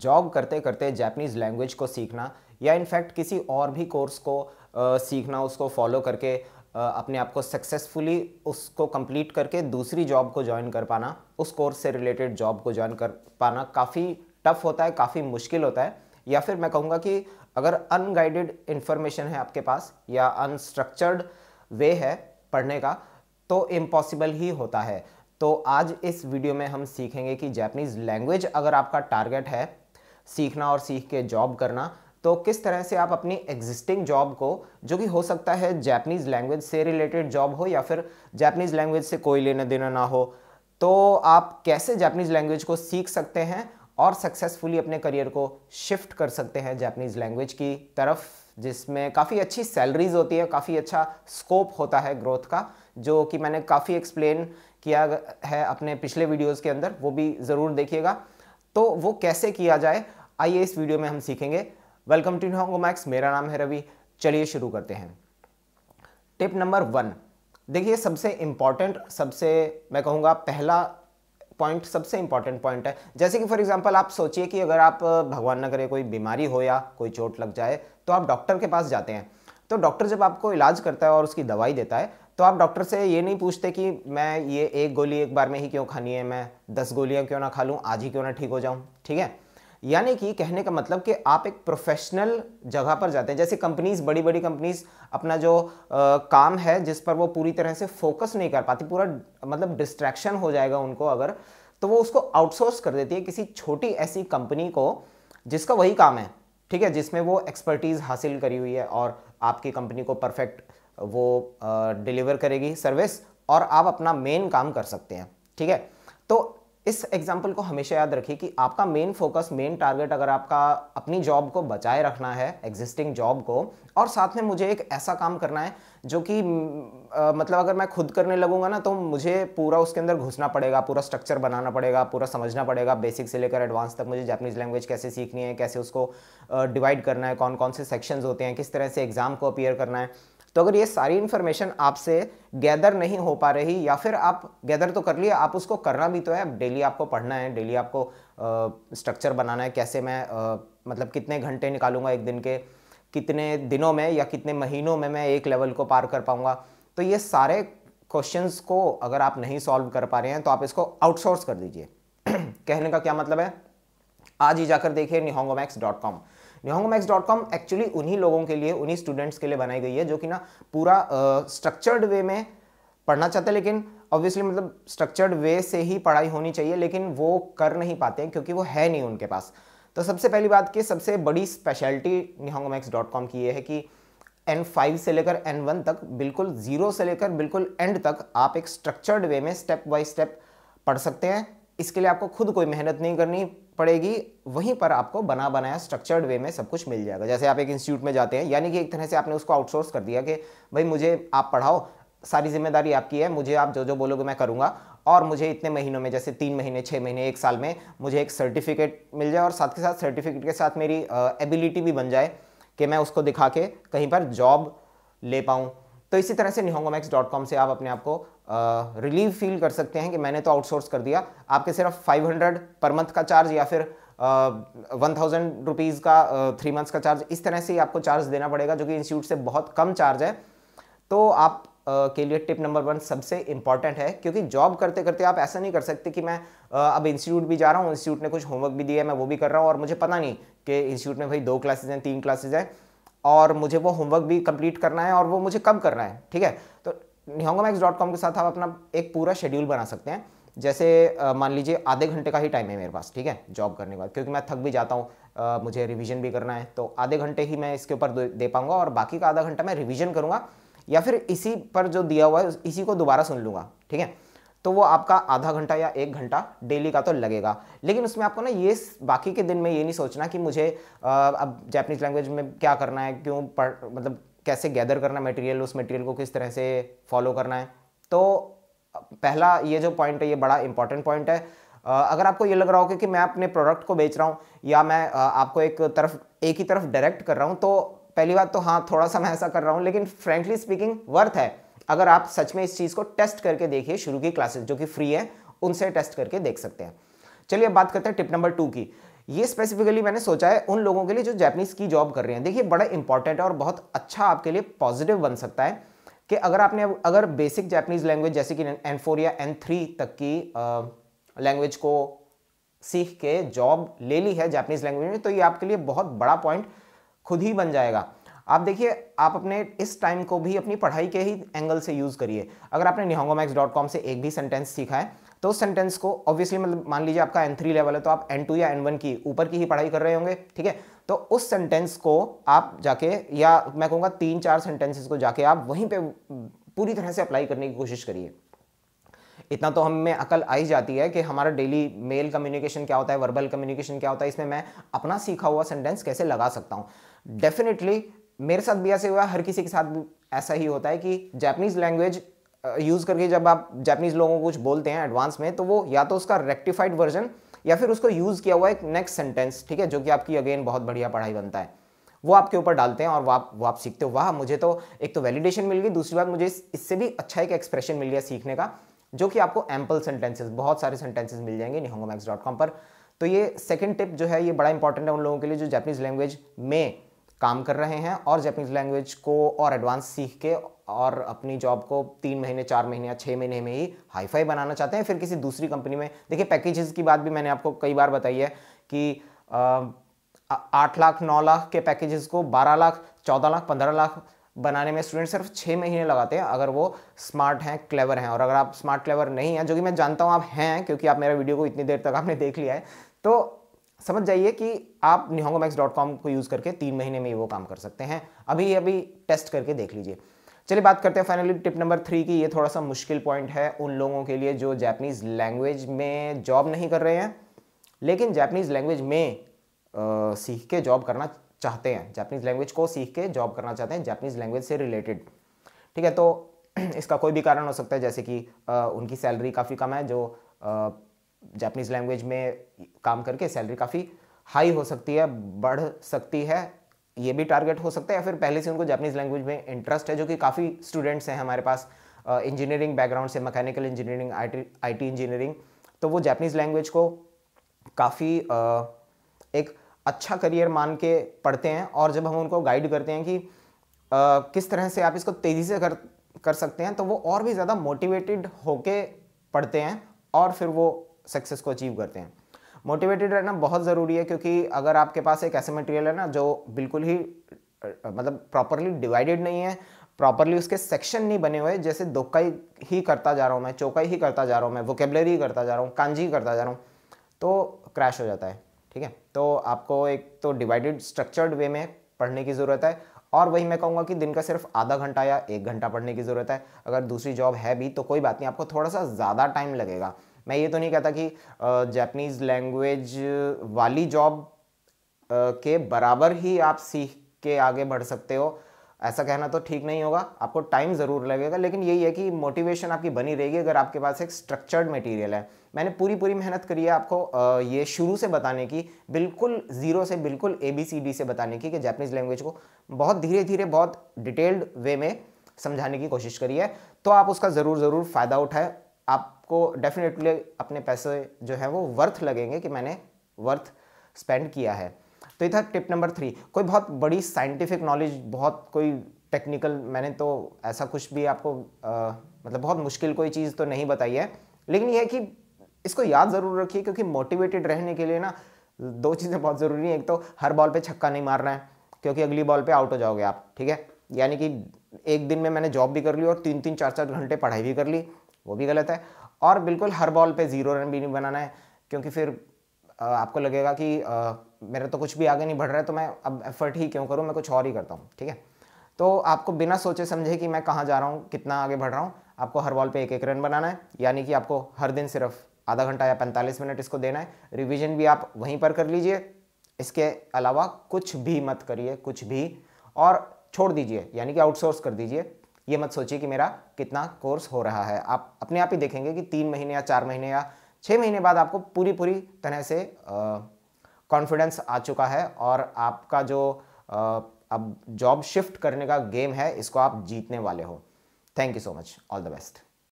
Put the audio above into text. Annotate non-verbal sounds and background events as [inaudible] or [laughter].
job करते करते Japanese language को सीखना या इनफैक्ट किसी और भी कोर्स को आ, सीखना उसको फॉलो करके आ, अपने आप को सक्सेसफुली उसको कंप्लीट करके दूसरी जॉब को ज्वाइन कर पाना उस कोर्स से रिलेटेड जॉब को ज्वाइन कर पाना काफ़ी टफ होता है काफ़ी मुश्किल होता है या फिर मैं कहूँगा कि अगर अनगाइडेड इन्फॉर्मेशन है आपके पास या अनस्ट्रक्चर्ड वे है पढ़ने का तो इम्पॉसिबल ही होता है तो आज इस वीडियो में हम सीखेंगे कि जैपनीज़ लैंग्वेज अगर आपका टारगेट है सीखना और सीख के जॉब करना तो किस तरह से आप अपनी एग्जिस्टिंग जॉब को जो कि हो सकता है जैपनीज़ लैंग्वेज से रिलेटेड जॉब हो या फिर जैपनीज़ लैंग्वेज से कोई लेना देना ना हो तो आप कैसे जैपनीज़ लैंग्वेज को सीख सकते हैं और सक्सेसफुली अपने करियर को शिफ्ट कर सकते हैं जैपनीज़ लैंग्वेज की तरफ जिसमें काफ़ी अच्छी सैलरीज होती है काफ़ी अच्छा स्कोप होता है ग्रोथ का जो कि मैंने काफ़ी एक्सप्लेन किया है अपने पिछले वीडियोस के अंदर वो भी ज़रूर देखिएगा तो वो कैसे किया जाए आइए इस वीडियो में हम सीखेंगे वेलकम टू होंगो मैक्स मेरा नाम है रवि चलिए शुरू करते हैं टिप नंबर वन देखिए सबसे इंपॉर्टेंट सबसे मैं कहूँगा पहला पॉइंट सबसे इंपॉर्टेंट पॉइंट है जैसे कि फॉर एग्जांपल आप सोचिए कि अगर आप भगवान न करे कोई बीमारी हो या कोई चोट लग जाए तो आप डॉक्टर के पास जाते हैं तो डॉक्टर जब आपको इलाज करता है और उसकी दवाई देता है तो आप डॉक्टर से ये नहीं पूछते कि मैं ये एक गोली एक बार में ही क्यों खानी है मैं दस गोलियाँ क्यों ना खा लूँ आज ही क्यों ना ठीक हो जाऊँ ठीक है यानी कि कहने का मतलब कि आप एक प्रोफेशनल जगह पर जाते हैं जैसे कंपनीज़ बड़ी बड़ी कंपनीज़ अपना जो आ, काम है जिस पर वो पूरी तरह से फोकस नहीं कर पाती पूरा मतलब डिस्ट्रैक्शन हो जाएगा उनको अगर तो वो उसको आउटसोर्स कर देती है किसी छोटी ऐसी कंपनी को जिसका वही काम है ठीक है जिसमें वो एक्सपर्टीज़ हासिल करी हुई है और आपकी कंपनी को परफेक्ट वो डिलीवर करेगी सर्विस और आप अपना मेन काम कर सकते हैं ठीक है तो इस एग्जाम्पल को हमेशा याद रखिए कि आपका मेन फोकस मेन टारगेट अगर आपका अपनी जॉब को बचाए रखना है एग्जिस्टिंग जॉब को और साथ में मुझे एक ऐसा काम करना है जो कि मतलब अगर मैं खुद करने लगूंगा ना तो मुझे पूरा उसके अंदर घुसना पड़ेगा पूरा स्ट्रक्चर बनाना पड़ेगा पूरा समझना पड़ेगा बेसिक से लेकर एडवांस तक मुझे जैपनीज लैंग्वेज कैसे सीखनी है कैसे उसको डिवाइड करना है कौन कौन से सेक्शंस होते हैं किस तरह से एग्ज़ाम को अपीयर करना है तो अगर ये सारी इन्फॉर्मेशन आपसे गैदर नहीं हो पा रही या फिर आप गैदर तो कर लिए आप उसको करना भी तो है डेली आपको पढ़ना है डेली आपको स्ट्रक्चर बनाना है कैसे मैं आ, मतलब कितने घंटे निकालूंगा एक दिन के कितने दिनों में या कितने महीनों में मैं एक लेवल को पार कर पाऊंगा तो ये सारे क्वेश्चंस को अगर आप नहीं सॉल्व कर पा रहे हैं तो आप इसको आउटसोर्स कर दीजिए [clears throat] कहने का क्या मतलब है आज ही जाकर देखिए निहोंगोमैक्स डॉट कॉम न्योंग मैक्स डॉट कॉम एक्चुअली उन्हीं लोगों के लिए उन्हीं स्टूडेंट्स के लिए बनाई गई है जो कि ना पूरा स्ट्रक्चर्ड uh, वे में पढ़ना चाहते हैं लेकिन ऑब्वियसली मतलब स्ट्रक्चर्ड वे से ही पढ़ाई होनी चाहिए लेकिन वो कर नहीं पाते क्योंकि वो है नहीं उनके पास तो सबसे पहली बात कि सबसे बड़ी स्पेशलिटी मैक्स डॉट कॉम की ये है कि एन फाइव से लेकर एन वन तक बिल्कुल ज़ीरो से लेकर बिल्कुल एंड तक आप एक स्ट्रक्चर्ड वे में स्टेप बाई स्टेप पढ़ सकते हैं इसके लिए आपको खुद कोई मेहनत नहीं करनी पड़ेगी वहीं पर आपको बना बनाया स्ट्रक्चर्ड वे में सब कुछ मिल जाएगा जैसे आप एक इंस्टीट्यूट में जाते हैं यानी कि एक तरह से आपने उसको आउटसोर्स कर दिया कि भाई मुझे आप पढ़ाओ सारी जिम्मेदारी आपकी है मुझे आप जो जो बोलोगे मैं करूँगा और मुझे इतने महीनों में जैसे तीन महीने छः महीने एक साल में मुझे एक सर्टिफिकेट मिल जाए और साथ के साथ सर्टिफिकेट के साथ मेरी एबिलिटी भी बन जाए कि मैं उसको दिखा के कहीं पर जॉब ले पाऊँ तो इसी तरह से कॉम से आप अपने आप को रिलीव फील कर सकते हैं कि मैंने तो आउटसोर्स कर दिया आपके सिर्फ 500 पर मंथ का चार्ज या फिर वन थाउजेंड रुपीज़ का थ्री मंथ्स का चार्ज इस तरह से ही आपको चार्ज देना पड़ेगा जो कि इंस्टीट्यूट से बहुत कम चार्ज है तो आप uh, के लिए टिप नंबर वन सबसे इंपॉर्टेंट है क्योंकि जॉब करते करते आप ऐसा नहीं कर सकते कि मैं uh, अब इंस्टीट्यूट भी जा रहा हूँ इंस्टीट्यूट ने कुछ होमवर्क भी दिया है मैं वो भी कर रहा हूँ और मुझे पता नहीं कि इंस्टीट्यूट में भाई दो क्लासेज हैं तीन क्लासेज हैं और मुझे वो होमवर्क भी कंप्लीट करना है और वो मुझे कब करना है ठीक है तो मैक्स डॉट कॉम के साथ आप अपना एक पूरा शेड्यूल बना सकते हैं जैसे मान लीजिए आधे घंटे का ही टाइम है मेरे पास ठीक है जॉब करने का क्योंकि मैं थक भी जाता हूँ मुझे रिवीजन भी करना है तो आधे घंटे ही मैं इसके ऊपर दे पाऊंगा और बाकी का आधा घंटा मैं रिवीजन करूँगा या फिर इसी पर जो दिया हुआ है इसी को दोबारा सुन लूँगा ठीक है तो वो आपका आधा घंटा या एक घंटा डेली का तो लगेगा लेकिन उसमें आपको ना ये बाकी के दिन में ये नहीं सोचना कि मुझे अब जैपनीज लैंग्वेज में क्या करना है क्यों पढ़ मतलब कैसे गैदर करना है मटेरियल उस मटेरियल को किस तरह से फॉलो करना है तो पहला ये जो पॉइंट है ये बड़ा इंपॉर्टेंट पॉइंट है अगर आपको ये लग रहा हो कि मैं अपने प्रोडक्ट को बेच रहा हूँ या मैं आपको एक तरफ एक ही तरफ डायरेक्ट कर रहा हूँ तो पहली बात तो हाँ थोड़ा सा मैं ऐसा कर रहा हूँ लेकिन फ्रेंकली स्पीकिंग वर्थ है अगर आप सच में इस चीज़ को टेस्ट करके देखिए शुरू की क्लासेस जो कि फ्री है उनसे टेस्ट करके देख सकते हैं चलिए बात करते हैं टिप नंबर टू की ये स्पेसिफिकली मैंने सोचा है उन लोगों के लिए जो जैपनीज़ की जॉब कर रहे हैं देखिए बड़ा इंपॉर्टेंट है और बहुत अच्छा आपके लिए पॉजिटिव बन सकता है कि अगर आपने अगर बेसिक जैपनीज़ लैंग्वेज जैसे कि एन फोर या एन थ्री तक की लैंग्वेज को सीख के जॉब ले ली है जैपनीज़ लैंग्वेज में तो ये आपके लिए बहुत बड़ा पॉइंट खुद ही बन जाएगा आप देखिए आप अपने इस टाइम को भी अपनी पढ़ाई के ही एंगल से यूज़ करिए अगर आपने कॉम से एक भी सेंटेंस सीखा है तो उस सेंटेंस को ऑब्वियसली मतलब मान लीजिए आपका एन थ्री लेवल है तो आप एन टू या एन वन की ऊपर की ही पढ़ाई कर रहे होंगे ठीक है तो उस सेंटेंस को आप जाके या मैं कहूँगा तीन चार सेंटेंसेस को जाके आप वहीं पे पूरी तरह से अप्लाई करने की कोशिश करिए इतना तो हम में अकल आई जाती है कि हमारा डेली मेल कम्युनिकेशन क्या होता है वर्बल कम्युनिकेशन क्या होता है इसमें मैं अपना सीखा हुआ सेंटेंस कैसे लगा सकता हूँ डेफिनेटली मेरे साथ भी ऐसे हुआ हर किसी के साथ ऐसा ही होता है कि जैपनीज़ लैंग्वेज यूज़ करके जब आप जैपनीज़ लोगों को कुछ बोलते हैं एडवांस में तो वो या तो उसका रेक्टिफाइड वर्जन या फिर उसको यूज़ किया हुआ एक नेक्स्ट सेंटेंस ठीक है जो कि आपकी अगेन बहुत बढ़िया पढ़ाई बनता है वो आपके ऊपर डालते हैं और वो आप वो आप सीखते हो वाह मुझे तो एक तो वैलिडेशन मिल गई दूसरी बात मुझे इससे भी अच्छा एक एक्सप्रेशन मिल गया सीखने का जो कि आपको एम्पल सेंटेंसेस बहुत सारे सेंटेंसेस मिल जाएंगे निहोंगो पर तो ये सेकेंड टिप जो है ये बड़ा इंपॉर्टेंट है उन लोगों के लिए जो जैपनीज़ लैंग्वेज में काम कर रहे हैं और जैपनीज लैंग्वेज को और एडवांस सीख के और अपनी जॉब को तीन महीने चार महीने या छः महीने में ही हाईफाई बनाना चाहते हैं फिर किसी दूसरी कंपनी में देखिए पैकेजेस की बात भी मैंने आपको कई बार बताई है कि आठ लाख नौ लाख के पैकेजेस को बारह लाख चौदह लाख पंद्रह लाख बनाने में स्टूडेंट सिर्फ छः महीने लगाते हैं अगर वो स्मार्ट हैं क्लेवर हैं और अगर आप स्मार्ट क्लेवर नहीं हैं जो कि मैं जानता हूँ आप हैं क्योंकि आप मेरा वीडियो को इतनी देर तक आपने देख लिया है तो समझ जाइए कि आप निहोंगोमैक्स डॉट कॉम को यूज़ करके तीन महीने में वो काम कर सकते हैं अभी अभी टेस्ट करके देख लीजिए चलिए बात करते हैं फाइनली टिप नंबर थ्री की ये थोड़ा सा मुश्किल पॉइंट है उन लोगों के लिए जो जैपनीज़ लैंग्वेज में जॉब नहीं कर रहे हैं लेकिन जैपनीज़ लैंग्वेज में आ, सीख के जॉब करना चाहते हैं जैपनीज़ लैंग्वेज को सीख के जॉब करना चाहते हैं जैपनीज़ लैंग्वेज से रिलेटेड ठीक है तो [clears throat] इसका कोई भी कारण हो सकता है जैसे कि आ, उनकी सैलरी काफ़ी कम है जो जापनीज लैंग्वेज में काम करके सैलरी काफ़ी हाई हो सकती है बढ़ सकती है ये भी टारगेट हो सकता है या फिर पहले से उनको जापनीज लैंग्वेज में इंटरेस्ट है जो कि काफ़ी स्टूडेंट्स हैं हमारे पास इंजीनियरिंग बैकग्राउंड से mechanical engineering I T engineering तो वो जापनीज लैंग्वेज को काफ़ी एक अच्छा करियर मान के पढ़ते हैं और जब हम उनको गाइड करते हैं कि आ, किस तरह से आप इसको तेज़ी से कर कर सकते हैं तो वो और भी ज़्यादा मोटिवेटेड होके पढ़ते हैं और फिर वो सक्सेस को अचीव करते हैं मोटिवेटेड रहना बहुत ज़रूरी है क्योंकि अगर आपके पास एक ऐसे मटेरियल है ना जो बिल्कुल ही मतलब प्रॉपरली डिवाइडेड नहीं है प्रॉपरली उसके सेक्शन नहीं बने हुए जैसे दोकाई ही करता जा रहा हूँ मैं चौकाई ही करता जा रहा हूँ मैं वोकेबलरी करता जा रहा हूँ कांजी करता जा रहा हूँ तो क्रैश हो जाता है ठीक है तो आपको एक तो डिवाइडेड स्ट्रक्चर्ड वे में पढ़ने की ज़रूरत है और वही मैं कहूँगा कि दिन का सिर्फ आधा घंटा या एक घंटा पढ़ने की ज़रूरत है अगर दूसरी जॉब है भी तो कोई बात नहीं आपको थोड़ा सा ज़्यादा टाइम लगेगा मैं ये तो नहीं कहता कि जैपनीज़ लैंग्वेज वाली जॉब के बराबर ही आप सीख के आगे बढ़ सकते हो ऐसा कहना तो ठीक नहीं होगा आपको टाइम ज़रूर लगेगा लेकिन यही है कि मोटिवेशन आपकी बनी रहेगी अगर आपके पास एक स्ट्रक्चर्ड मटेरियल है मैंने पूरी पूरी मेहनत करी है आपको ये शुरू से बताने की बिल्कुल ज़ीरो से बिल्कुल ए बी सी डी से बताने की कि जैपनीज़ लैंग्वेज को बहुत धीरे धीरे बहुत डिटेल्ड वे में समझाने की कोशिश करी है तो आप उसका ज़रूर ज़रूर फ़ायदा उठाए आप आपको डेफिनेटली अपने पैसे जो है वो वर्थ लगेंगे कि मैंने वर्थ स्पेंड किया है तो ये था टिप नंबर थ्री कोई बहुत बड़ी साइंटिफिक नॉलेज बहुत कोई टेक्निकल मैंने तो ऐसा कुछ भी आपको आ, मतलब बहुत मुश्किल कोई चीज़ तो नहीं बताई है लेकिन यह है कि इसको याद ज़रूर रखिए क्योंकि मोटिवेटेड रहने के लिए ना दो चीज़ें बहुत ज़रूरी हैं एक तो हर बॉल पे छक्का नहीं मारना है क्योंकि अगली बॉल पे आउट हो जाओगे आप ठीक है यानी कि एक दिन में मैंने जॉब भी कर ली और तीन तीन चार चार घंटे पढ़ाई भी कर ली वो भी गलत है और बिल्कुल हर बॉल पे ज़ीरो रन भी नहीं बनाना है क्योंकि फिर आपको लगेगा कि मेरा तो कुछ भी आगे नहीं बढ़ रहा है तो मैं अब एफर्ट ही क्यों करूँ मैं कुछ और ही करता हूँ ठीक है तो आपको बिना सोचे समझे कि मैं कहाँ जा रहा हूँ कितना आगे बढ़ रहा हूँ आपको हर बॉल पे एक एक रन बनाना है यानी कि आपको हर दिन सिर्फ आधा घंटा या पैंतालीस मिनट इसको देना है रिविजन भी आप वहीं पर कर लीजिए इसके अलावा कुछ भी मत करिए कुछ भी और छोड़ दीजिए यानी कि आउटसोर्स कर दीजिए ये मत सोचिए कि मेरा कितना कोर्स हो रहा है आप अपने आप ही देखेंगे कि तीन महीने या चार महीने या छः महीने बाद आपको पूरी पूरी तरह से कॉन्फिडेंस आ चुका है और आपका जो आ, अब जॉब शिफ्ट करने का गेम है इसको आप जीतने वाले हो thank you so much all the best